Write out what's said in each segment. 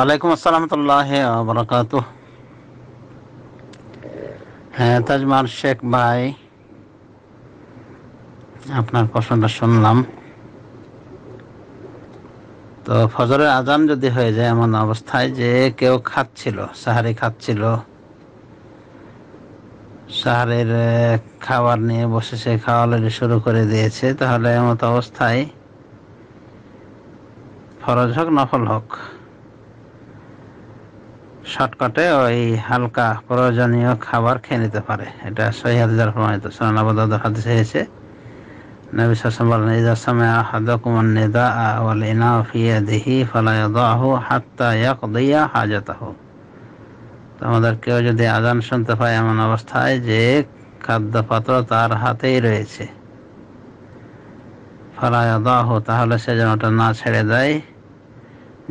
আলাইকুম আসসালামতুল্লাহ বরাকাত হ্যাঁ তাজমার শেখ ভাই আপনার প্রশ্নটা শুনলাম তো ফজরের আজান যদি হয়ে যায় এমন অবস্থায় যে কেউ খাচ্ছিল সাহারি খাচ্ছিল সাহারের খাবার নিয়ে বসে সে খাওয়া শুরু করে দিয়েছে তাহলে এমত অবস্থায় ফরজ হোক নফল হোক শর্টকাটে ওই হালকা প্রয়োজনীয় খাবার খেয়ে নিতে পারে এটা সহি হাজার প্রমাণিত সোনান আবদ হাদিসে এসে নবী সাসম বলেন ইজা সামে আহাদকুমান নেদা আওয়াল ইনা ফিয়া দেহি ফালায়াদাহু হাত্তা হাজত হাজাতাহু আমাদের কেউ যদি আজান শুনতে পায় এমন অবস্থায় যে খাদ্যপাত্র তার হাতেই রয়েছে ফালায়াদাহু তাহলে সে যেন ওটা না ছেড়ে দেয়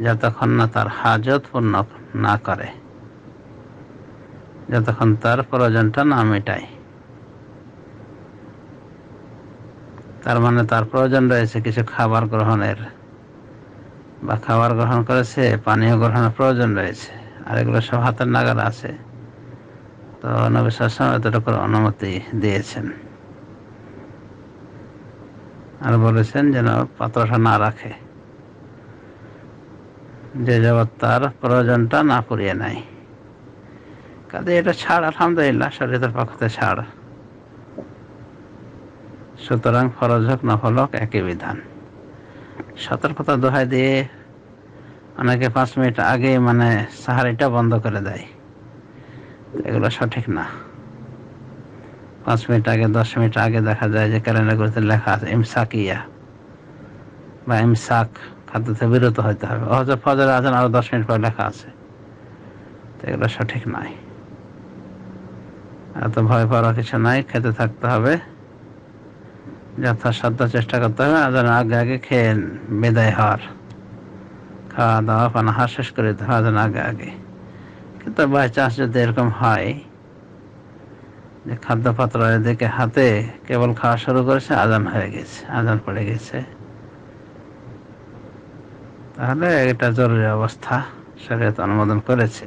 যতক্ষণ না তার হাজত পূর্ণ না করে যতক্ষণ তার প্রয়োজনটা না মেটায় তার মানে তার প্রয়োজন রয়েছে কিছু খাবার গ্রহণের বা খাবার গ্রহণ করেছে পানীয় গ্রহণের প্রয়োজন রয়েছে আর এগুলো সব হাতের নাগার আছে তো নবী সালাম এতটুকুর অনুমতি দিয়েছেন আর বলেছেন যেন পাত্রটা না রাখে যে জগৎ তার প্রয়োজনটা না করিয়ে নাই কাজে এটা ছাড় আলহামদুলিল্লাহ শরীরের পক্ষতে ছাড় সুতরাং ফরজ হোক নফল হোক একই বিধান সতর্কতা দোহাই দিয়ে অনেকে পাঁচ মিনিট আগে মানে সাহারিটা বন্ধ করে দেয় এগুলো সঠিক না পাঁচ মিনিট আগে দশ মিনিট আগে দেখা যায় যে ক্যালেন্ডারগুলোতে লেখা আছে ইমসাকিয়া বা ইমসাক থেকে বিরত হইতে হবে হজর ফজর আজান আরো দশ মিনিট পরে লেখা আছে তো এগুলো সঠিক নয় এত ভয় পাওয়ার কিছু নাই খেতে থাকতে হবে যথাসাধ্য চেষ্টা করতে হবে আজানের আগে আগে খেয়ে বিদায় হওয়ার খাওয়া দাওয়া পানা পানাহার শেষ করে দিতে হবে আগে আগে কিন্তু বাই চান্স যদি এরকম হয় যে খাদ্যপাত্র এদিকে হাতে কেবল খাওয়া শুরু করেছে আজান হয়ে গেছে আজান পড়ে গেছে তাহলে এটা জরুরি অবস্থা শরীয়ত অনুমোদন করেছে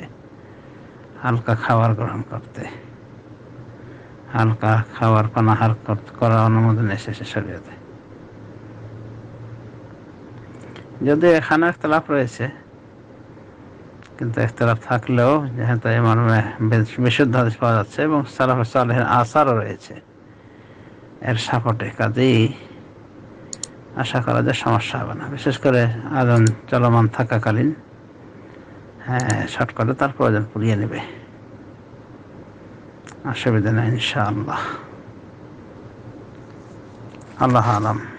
হালকা খাবার গ্রহণ করতে হালকা খাবার পানাহার করা অনুমোদন এসেছে শরীয়তে যদি এখানে একতলাপ রয়েছে কিন্তু একতলাপ থাকলেও যেহেতু এই মর্মে বিশুদ্ধ পাওয়া যাচ্ছে এবং সালাফ সালেহের আসারও রয়েছে এর সাপোর্টে কাজেই আশা করা যায় সমস্যা হবে না বিশেষ করে আদান চলমান থাকাকালীন হ্যাঁ শর্ট করে তার প্রয়োজন পুড়িয়ে নেবে অসুবিধা নেই ইনশাআল্লাহ আল্লাহ আলম